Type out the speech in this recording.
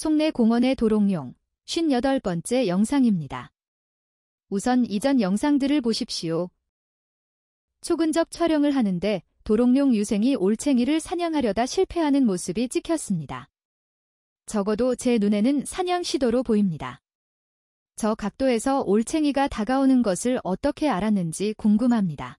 송내 공원의 도롱뇽 58번째 영상입니다. 우선 이전 영상들을 보십시오. 초근접 촬영을 하는데 도롱뇽 유생이 올챙이를 사냥하려다 실패하는 모습이 찍혔습니다. 적어도 제 눈에는 사냥 시도로 보입니다. 저 각도에서 올챙이가 다가오는 것을 어떻게 알았는지 궁금합니다.